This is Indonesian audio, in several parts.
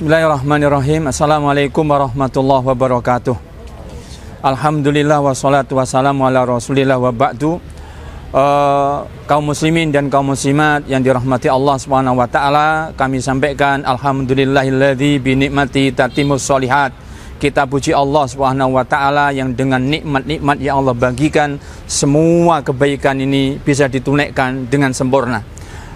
Bismillahirrahmanirrahim. Assalamualaikum warahmatullahi wabarakatuh. Alhamdulillah wassalatu wassalamu ala rasulillah wa ba'du. Uh, kaum muslimin dan kaum muslimat yang dirahmati Allah Subhanahu wa taala, kami sampaikan alhamdulillahilladzi bi nikmati tatimus solihat. Kita puji Allah Subhanahu wa taala yang dengan nikmat-nikmat yang Allah bagikan semua kebaikan ini bisa ditunaikan dengan sempurna.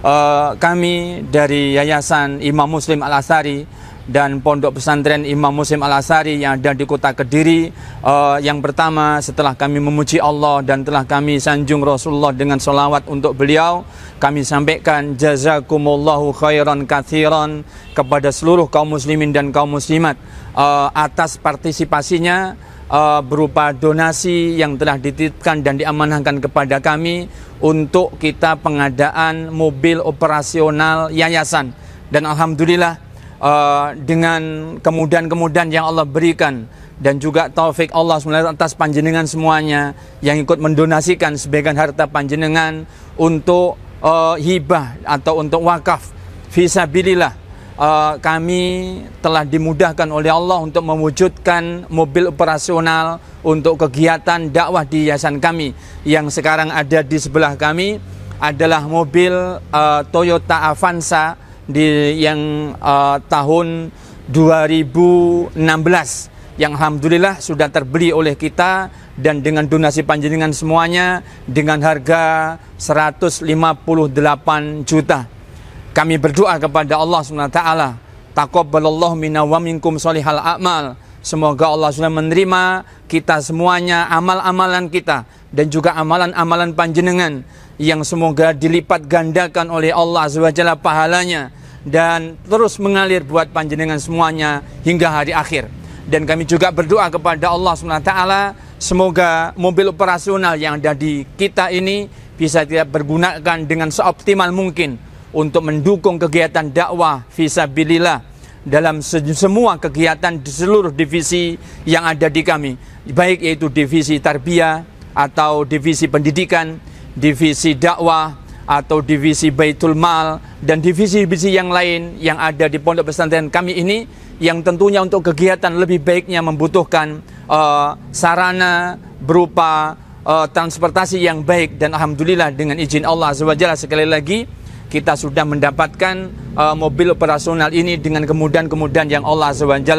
Uh, kami dari Yayasan Imam Muslim Al-Asari dan Pondok Pesantren Imam Muslim Al-Asari yang ada di kota Kediri. Uh, yang pertama setelah kami memuji Allah dan telah kami sanjung Rasulullah dengan solawat untuk beliau, kami sampaikan jazakumullahu khairan kathiran kepada seluruh kaum muslimin dan kaum muslimat uh, atas partisipasinya uh, berupa donasi yang telah dititipkan dan diamanahkan kepada kami untuk kita pengadaan mobil operasional yayasan. Dan Alhamdulillah uh, dengan kemudahan-kemudahan yang Allah berikan dan juga taufik Allah SWT atas panjenengan semuanya yang ikut mendonasikan sebagian harta panjenengan untuk uh, hibah atau untuk wakaf visabilillah uh, eh, kami telah dimudahkan oleh Allah untuk mewujudkan mobil operasional untuk kegiatan dakwah di yayasan kami yang sekarang ada di sebelah kami adalah mobil uh, Toyota Avanza di yang uh, tahun 2016 yang alhamdulillah sudah terbeli oleh kita dan dengan donasi panjenengan semuanya dengan harga 158 juta. Kami berdoa kepada Allah Subhanahu wa taala, taqabbalallahu minna wa minkum solihal a'mal Semoga Allah sudah menerima kita semuanya, amal-amalan kita, dan juga amalan-amalan panjenengan yang semoga dilipat gandakan oleh Allah SWT pahalanya dan terus mengalir buat panjenengan semuanya hingga hari akhir. Dan kami juga berdoa kepada Allah SWT, semoga mobil operasional yang ada di kita ini bisa kita bergunakan dengan seoptimal mungkin untuk mendukung kegiatan dakwah visabilillah dalam semua kegiatan di seluruh divisi yang ada di kami, baik yaitu divisi tarbiyah atau divisi pendidikan, divisi dakwah atau divisi Baitul Mal dan divisi-divisi yang lain yang ada di pondok pesantren kami ini yang tentunya untuk kegiatan lebih baiknya membutuhkan uh, sarana berupa uh, transportasi yang baik dan alhamdulillah dengan izin Allah Subhanahu sekali lagi kita sudah mendapatkan uh, mobil operasional ini dengan kemudahan-kemudahan yang Allah SWT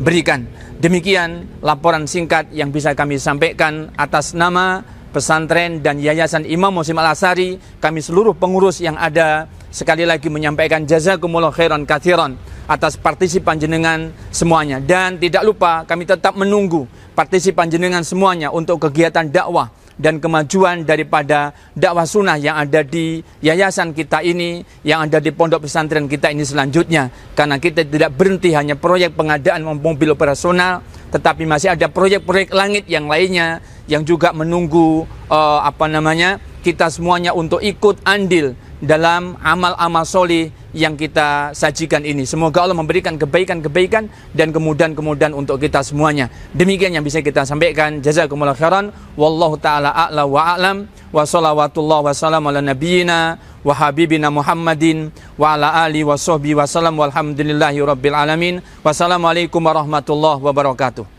berikan. Demikian laporan singkat yang bisa kami sampaikan atas nama pesantren dan Yayasan Imam Musim Al-Asari. Kami seluruh pengurus yang ada sekali lagi menyampaikan jazakumullah khairan kathiran atas partisipan jenengan semuanya. Dan tidak lupa kami tetap menunggu partisipan jenengan semuanya untuk kegiatan dakwah dan kemajuan daripada dakwah sunnah yang ada di yayasan kita ini, yang ada di pondok pesantren kita ini selanjutnya. Karena kita tidak berhenti hanya proyek pengadaan mobil operasional, tetapi masih ada proyek-proyek langit yang lainnya yang juga menunggu uh, apa namanya kita semuanya untuk ikut andil dalam amal-amal solih yang kita sajikan ini. Semoga Allah memberikan kebaikan-kebaikan dan kemudahan-kemudahan untuk kita semuanya. Demikian yang bisa kita sampaikan. Jazakumullah khairan. Wallahu ta'ala a'la wa a'lam. Wa salawatullah wa salam ala nabiyina wa habibina Muhammadin wa ala ali wa sahbihi wa salam walhamdulillahi rabbil alamin. Wassalamualaikum warahmatullahi wabarakatuh.